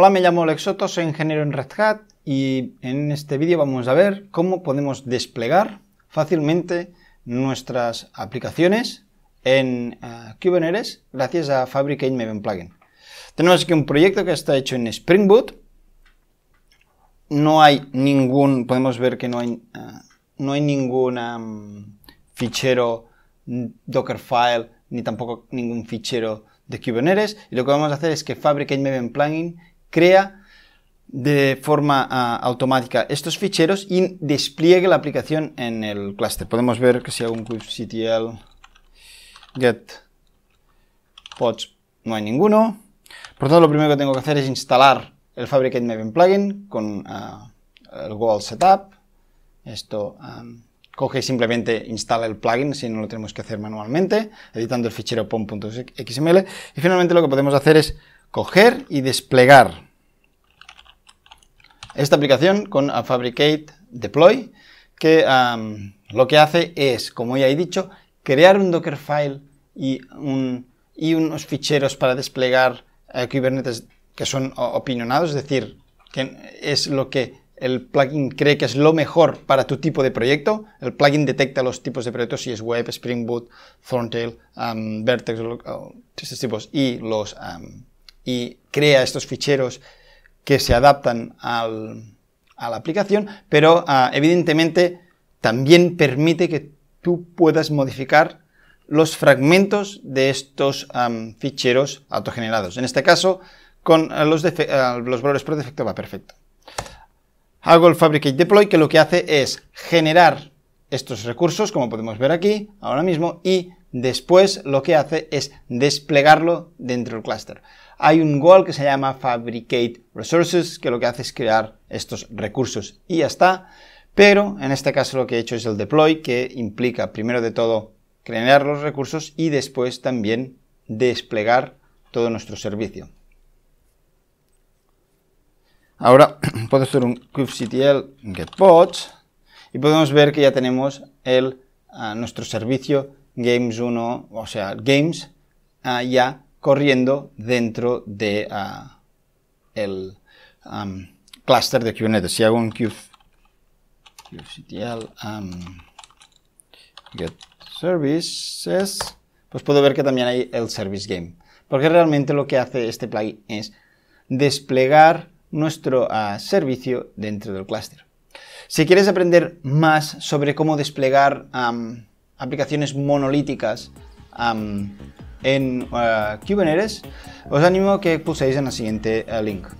Hola, me llamo Alex Soto, soy ingeniero en Red Hat y en este vídeo vamos a ver cómo podemos desplegar fácilmente nuestras aplicaciones en eh, Kubernetes gracias a Fabricate Maven Plugin. Tenemos aquí un proyecto que está hecho en Spring Boot. No hay ningún, podemos ver que no hay, eh, ningún fichero Dockerfile ni tampoco ningún fichero de Kubernetes. Y lo que vamos a hacer es que Fabricate Maven Plugin crea de forma ah, automática estos ficheros y despliegue la aplicación en el clúster. Podemos ver que si hago un kubectl get pods no hay ninguno. Por tanto, lo primero que tengo que hacer es instalar el Fabricate Maven plugin con ah, el Goal Setup. Esto ah, coge y simplemente instala el plugin si no lo tenemos que hacer manualmente, editando el fichero pom.xml. Y finalmente lo que podemos hacer es coger y desplegar esta aplicación con Fabricate Deploy, que lo que hace es, como ya he dicho, crear un Dockerfile y, y unos ficheros para desplegar eh, Kubernetes que son opinionados, es decir, que es lo que el plugin cree que es lo mejor para tu tipo de proyecto. El plugin detecta los tipos de proyectos, si es web, Spring Boot, Thorntail, Vertex, estos tipos, y los y crea estos ficheros que se adaptan a la aplicación, pero ah, evidentemente también permite que tú puedas modificar los fragmentos de estos ficheros autogenerados. En este caso, con ah, los, ah, los valores por defecto va perfecto. Hago el Fabricate Deploy que lo que hace es generar estos recursos, como podemos ver aquí, ahora mismo, y después lo que hace es desplegarlo dentro del clúster hay un goal que se llama Fabricate Resources, que lo que hace es crear estos recursos y ya está. Pero en este caso lo que he hecho es el deploy, que implica primero de todo crear los recursos y después también desplegar todo nuestro servicio. Ahora puedo hacer un kubectl pods y podemos ver que ya tenemos el, ah, nuestro servicio games1, o sea, games, ah, ya corriendo dentro de ah, el cluster de Kubernetes. Si hago un kubectl get services, pues puedo ver que también hay el service game. Porque realmente lo que hace este plugin es desplegar nuestro ah, servicio dentro del clúster. Si quieres aprender más sobre cómo desplegar aplicaciones monolíticas en uh, Kubernetes, os animo a que pulséis en el siguiente uh, link.